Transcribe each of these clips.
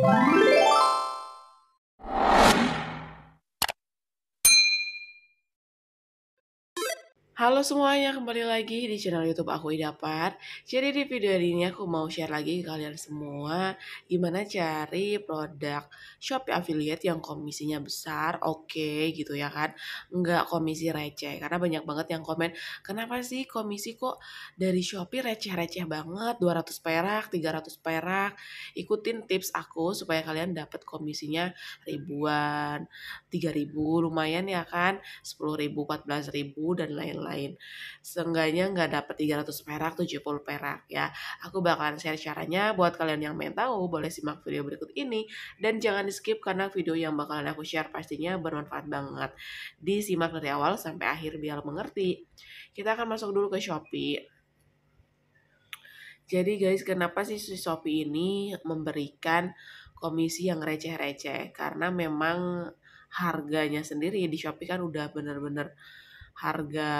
Bye. Halo semuanya, kembali lagi di channel YouTube aku Idapar. Jadi di video ini aku mau share lagi ke kalian semua gimana cari produk Shopee affiliate yang komisinya besar, oke okay, gitu ya kan. Enggak komisi receh karena banyak banget yang komen, "Kenapa sih komisi kok dari Shopee receh-receh banget, 200 perak, 300 perak?" Ikutin tips aku supaya kalian dapat komisinya ribuan, 3000 lumayan ya kan, 10000, 14000 dan lain-lain lain seenggaknya nggak dapat 300 perak 70 perak ya aku bakalan share caranya buat kalian yang main tahu boleh simak video berikut ini dan jangan di skip karena video yang bakalan aku share pastinya bermanfaat banget disimak dari awal sampai akhir biar mengerti kita akan masuk dulu ke Shopee jadi guys, kenapa sih Shopee ini memberikan komisi yang receh-receh? Karena memang harganya sendiri di Shopee kan udah bener-bener harga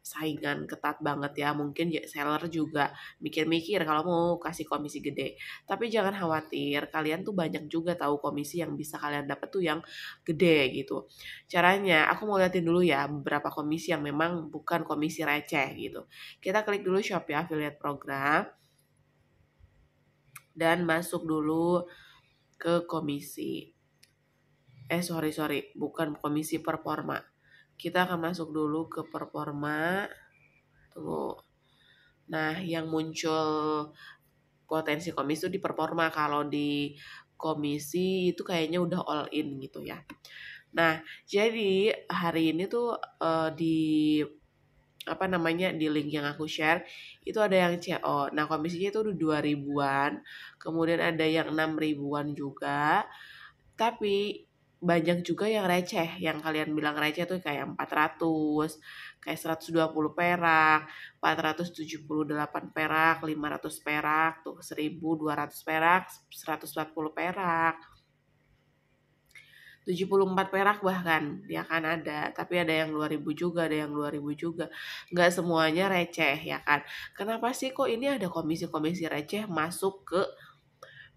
saingan ketat banget ya. Mungkin ya, seller juga mikir-mikir kalau mau kasih komisi gede. Tapi jangan khawatir, kalian tuh banyak juga tahu komisi yang bisa kalian dapat tuh yang gede gitu. Caranya, aku mau liatin dulu ya beberapa komisi yang memang bukan komisi receh gitu. Kita klik dulu Shopee Affiliate Program dan masuk dulu ke komisi. Eh sorry sorry, bukan komisi performa kita akan masuk dulu ke performa tunggu nah yang muncul potensi komisi itu di performa kalau di komisi itu kayaknya udah all in gitu ya nah jadi hari ini tuh uh, di apa namanya di link yang aku share itu ada yang CO. Nah, komisinya itu udah dua ribuan, kemudian ada yang enam ribuan juga. Tapi banyak juga yang receh yang kalian bilang receh tuh kayak 400 kayak 120 perak 478 perak 500 perak tuh 1200 perak 140 perak 74 perak bahkan dia kan ada tapi ada yang 2000 juga ada yang 2000 juga nggak semuanya receh ya kan kenapa sih kok ini ada komisi-komisi receh masuk ke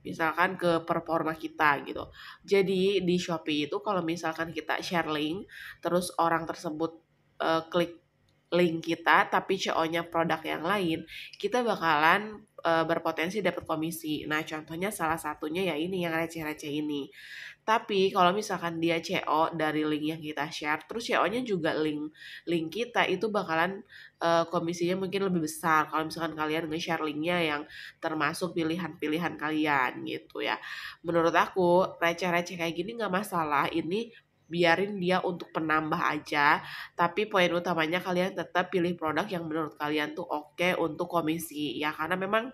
misalkan ke performa kita gitu. Jadi di Shopee itu kalau misalkan kita share link terus orang tersebut uh, klik link kita tapi CO-nya produk yang lain, kita bakalan uh, berpotensi dapat komisi. Nah, contohnya salah satunya ya ini yang receh-receh ini. Tapi kalau misalkan dia CO dari link yang kita share, terus CO-nya juga link link kita itu bakalan uh, komisinya mungkin lebih besar kalau misalkan kalian nge-share linknya yang termasuk pilihan-pilihan kalian gitu ya. Menurut aku receh-receh kayak gini nggak masalah. Ini biarin dia untuk penambah aja tapi poin utamanya kalian tetap pilih produk yang menurut kalian tuh oke okay untuk komisi ya karena memang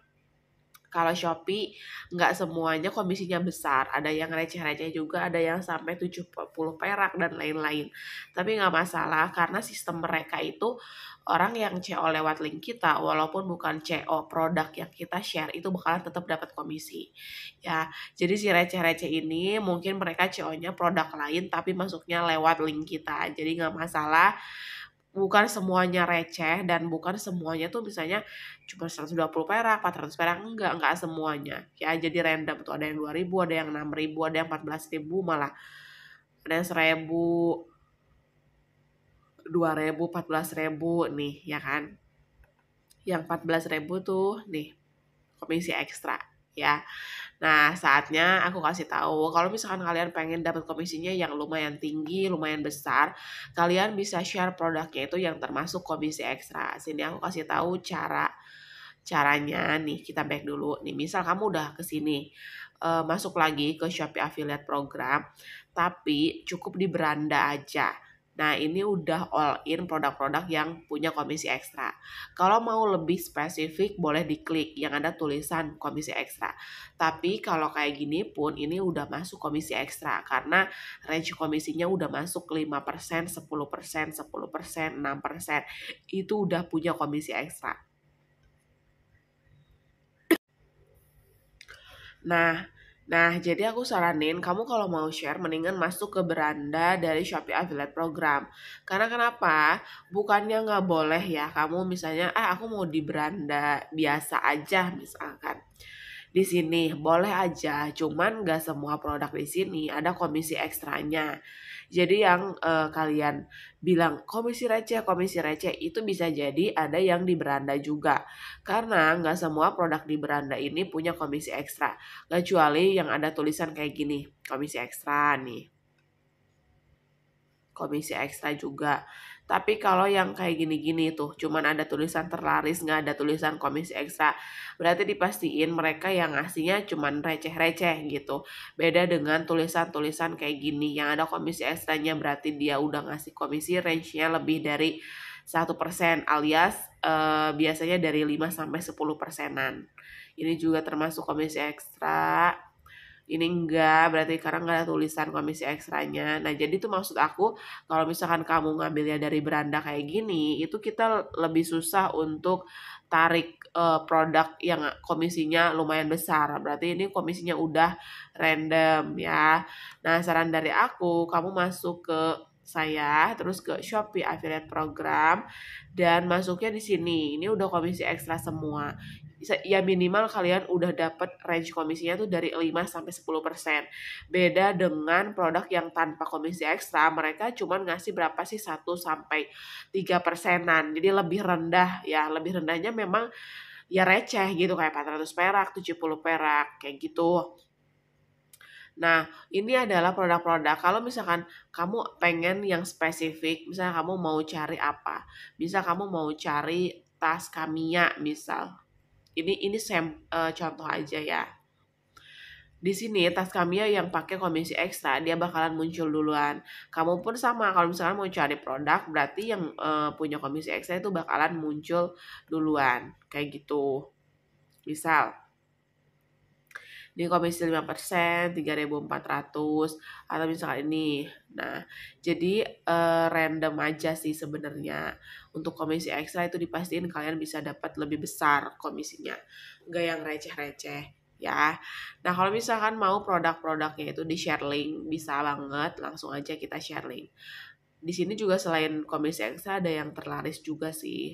kalau Shopee nggak semuanya komisinya besar, ada yang receh-receh juga, ada yang sampai 70 perak dan lain-lain. Tapi nggak masalah karena sistem mereka itu orang yang CO lewat link kita walaupun bukan CO produk yang kita share itu bakalan tetap dapat komisi ya jadi si receh-receh ini mungkin mereka CO-nya produk lain tapi masuknya lewat link kita jadi nggak masalah bukan semuanya receh dan bukan semuanya tuh misalnya cuma 120 perak, 400 perak, enggak, enggak semuanya. Ya, jadi random tuh ada yang 2000, ada yang 6000, ada yang 14000 malah. Ada yang 1000, dua ribu empat belas ribu nih ya kan. Yang empat belas ribu tuh nih komisi ekstra ya. Nah, saatnya aku kasih tahu kalau misalkan kalian pengen dapat komisinya yang lumayan tinggi, lumayan besar, kalian bisa share produknya itu yang termasuk komisi ekstra. Sini aku kasih tahu cara caranya nih kita back dulu nih misal kamu udah kesini uh, masuk lagi ke Shopee affiliate program tapi cukup di beranda aja Nah, ini udah all in produk-produk yang punya komisi ekstra. Kalau mau lebih spesifik boleh diklik yang ada tulisan komisi ekstra. Tapi kalau kayak gini pun ini udah masuk komisi ekstra karena range komisinya udah masuk 5%, 10%, 10%, 6%. Itu udah punya komisi ekstra. Nah, Nah, jadi aku saranin kamu kalau mau share mendingan masuk ke beranda dari Shopee Affiliate Program. Karena kenapa? Bukannya nggak boleh ya kamu misalnya, ah aku mau di beranda biasa aja misalkan di sini. Boleh aja, cuman gak semua produk di sini ada komisi ekstranya. Jadi yang uh, kalian bilang komisi receh, komisi receh itu bisa jadi ada yang di beranda juga. Karena gak semua produk di beranda ini punya komisi ekstra. Kecuali yang ada tulisan kayak gini, komisi ekstra nih. Komisi ekstra juga. Tapi kalau yang kayak gini-gini tuh, cuman ada tulisan terlaris, nggak ada tulisan komisi ekstra. Berarti dipastiin mereka yang ngasihnya cuman receh-receh gitu. Beda dengan tulisan-tulisan kayak gini, yang ada komisi ekstranya berarti dia udah ngasih komisi range-nya lebih dari satu persen alias eh, biasanya dari 5 sampai sepuluh persenan. Ini juga termasuk komisi ekstra ini enggak berarti karena enggak ada tulisan komisi ekstranya nah jadi itu maksud aku kalau misalkan kamu ngambilnya dari beranda kayak gini itu kita lebih susah untuk tarik uh, produk yang komisinya lumayan besar berarti ini komisinya udah random ya nah saran dari aku kamu masuk ke saya terus ke Shopee affiliate program dan masuknya di sini ini udah komisi ekstra semua ya minimal kalian udah dapat range komisinya tuh dari 5 sampai 10%. Beda dengan produk yang tanpa komisi ekstra, mereka cuma ngasih berapa sih 1 sampai 3 persenan. Jadi lebih rendah ya, lebih rendahnya memang ya receh gitu kayak 400 perak, 70 perak kayak gitu. Nah, ini adalah produk-produk. Kalau misalkan kamu pengen yang spesifik, misalnya kamu mau cari apa? Bisa kamu mau cari tas Kamiya misal ini ini sem, uh, eh, contoh aja ya. Di sini tas kami yang pakai komisi ekstra dia bakalan muncul duluan. Kamu pun sama kalau misalnya mau cari produk berarti yang uh, punya komisi ekstra itu bakalan muncul duluan kayak gitu. Misal di komisi 5%, 3.400 atau misalkan ini. Nah, jadi uh, random aja sih sebenarnya. Untuk komisi ekstra itu dipastikan kalian bisa dapat lebih besar komisinya. nggak yang receh-receh ya. Nah, kalau misalkan mau produk-produknya itu di share link, bisa banget langsung aja kita share link. Di sini juga selain komisi ekstra ada yang terlaris juga sih.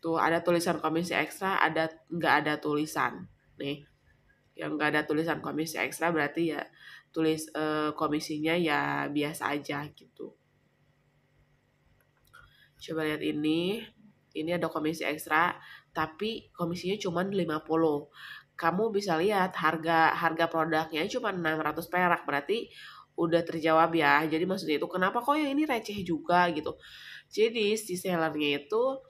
Tuh gitu. ada tulisan komisi ekstra, ada nggak ada tulisan. Nih, yang nggak ada tulisan komisi ekstra berarti ya tulis eh, komisinya ya biasa aja gitu. Coba lihat ini. Ini ada komisi ekstra, tapi komisinya cuma 50. Kamu bisa lihat harga harga produknya cuma 600 perak, berarti udah terjawab ya. Jadi maksudnya itu kenapa kok yang ini receh juga gitu. Jadi si sellernya itu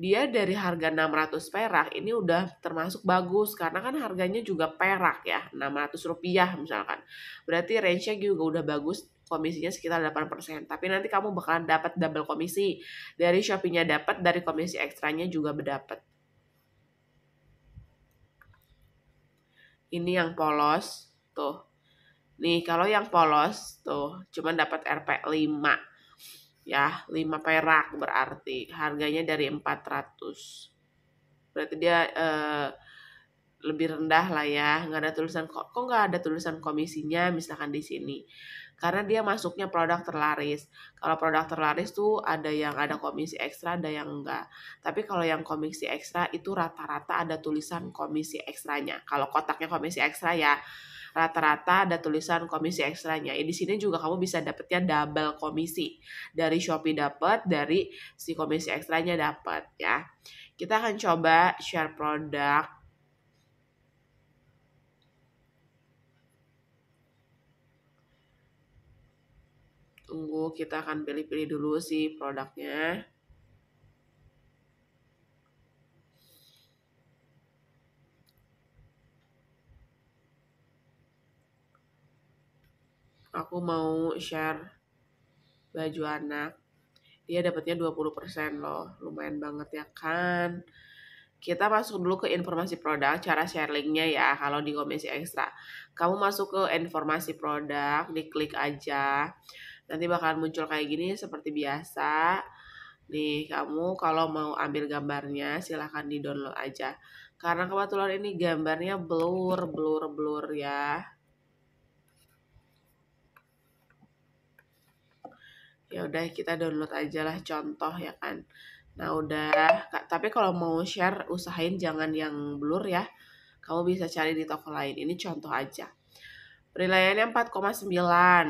dia dari harga 600 perak ini udah termasuk bagus karena kan harganya juga perak ya 600 rupiah misalkan berarti range-nya juga udah bagus komisinya sekitar 8%. Tapi nanti kamu bakalan dapat double komisi. Dari Shopee-nya dapat, dari komisi ekstranya juga berdapat. Ini yang polos, tuh. Nih, kalau yang polos, tuh, cuman dapat RP 5 ya 5 perak berarti harganya dari 400 berarti dia eh, lebih rendah lah ya nggak ada tulisan kok kok nggak ada tulisan komisinya misalkan di sini karena dia masuknya produk terlaris kalau produk terlaris tuh ada yang ada komisi ekstra ada yang enggak tapi kalau yang komisi ekstra itu rata-rata ada tulisan komisi ekstranya kalau kotaknya komisi ekstra ya rata-rata ada tulisan komisi ekstranya. Ya, di sini juga kamu bisa dapetnya double komisi. Dari Shopee dapat, dari si komisi ekstranya dapat ya. Kita akan coba share produk tunggu kita akan pilih-pilih dulu si produknya aku mau share baju anak dia dapatnya 20% loh lumayan banget ya kan kita masuk dulu ke informasi produk, cara share linknya ya kalau di komisi ekstra. Kamu masuk ke informasi produk, diklik aja. Nanti bakalan muncul kayak gini seperti biasa. Nih, kamu kalau mau ambil gambarnya silahkan di-download aja. Karena kebetulan ini gambarnya blur, blur, blur ya. ya udah kita download aja lah contoh ya kan nah udah tapi kalau mau share usahain jangan yang blur ya kamu bisa cari di toko lain ini contoh aja Penilaiannya 4,9.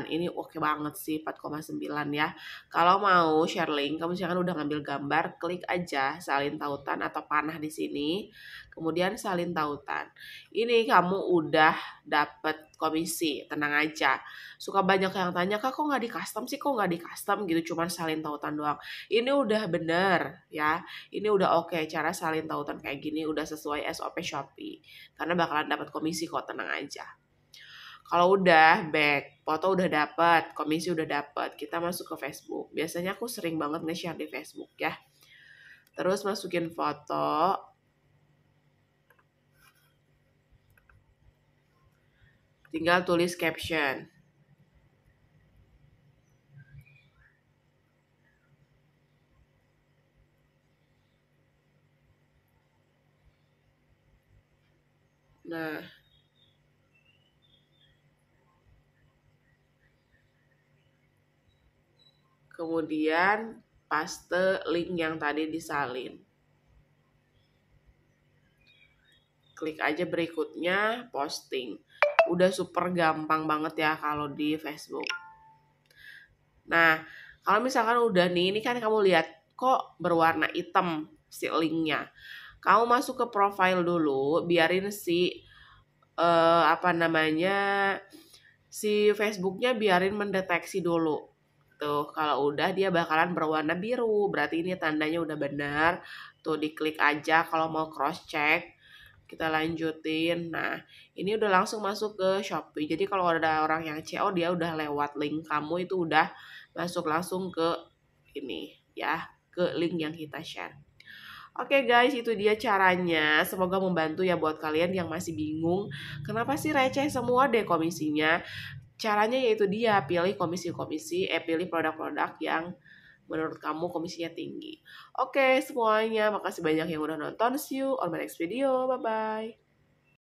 Ini oke okay banget sih 4,9 ya. Kalau mau share link, kamu jangan udah ngambil gambar, klik aja salin tautan atau panah di sini. Kemudian salin tautan. Ini kamu udah dapet komisi, tenang aja. Suka banyak yang tanya, kak kok nggak di custom sih, kok nggak di custom gitu, cuman salin tautan doang. Ini udah bener ya, ini udah oke okay. cara salin tautan kayak gini udah sesuai SOP Shopee. Karena bakalan dapat komisi kok, tenang aja kalau udah back foto udah dapat komisi udah dapat kita masuk ke Facebook biasanya aku sering banget nge-share di Facebook ya terus masukin foto tinggal tulis caption kemudian paste link yang tadi disalin. Klik aja berikutnya posting. Udah super gampang banget ya kalau di Facebook. Nah, kalau misalkan udah nih, ini kan kamu lihat kok berwarna hitam si linknya. Kamu masuk ke profile dulu, biarin si eh, apa namanya si Facebooknya biarin mendeteksi dulu gitu. Kalau udah dia bakalan berwarna biru. Berarti ini tandanya udah benar. Tuh diklik aja kalau mau cross check. Kita lanjutin. Nah, ini udah langsung masuk ke Shopee. Jadi kalau ada orang yang CO dia udah lewat link kamu itu udah masuk langsung ke ini ya, ke link yang kita share. Oke okay guys, itu dia caranya. Semoga membantu ya buat kalian yang masih bingung. Kenapa sih receh semua deh komisinya? caranya yaitu dia pilih komisi-komisi eh pilih produk-produk yang menurut kamu komisinya tinggi. Oke okay, semuanya, makasih banyak yang udah nonton. See you on my next video. Bye bye.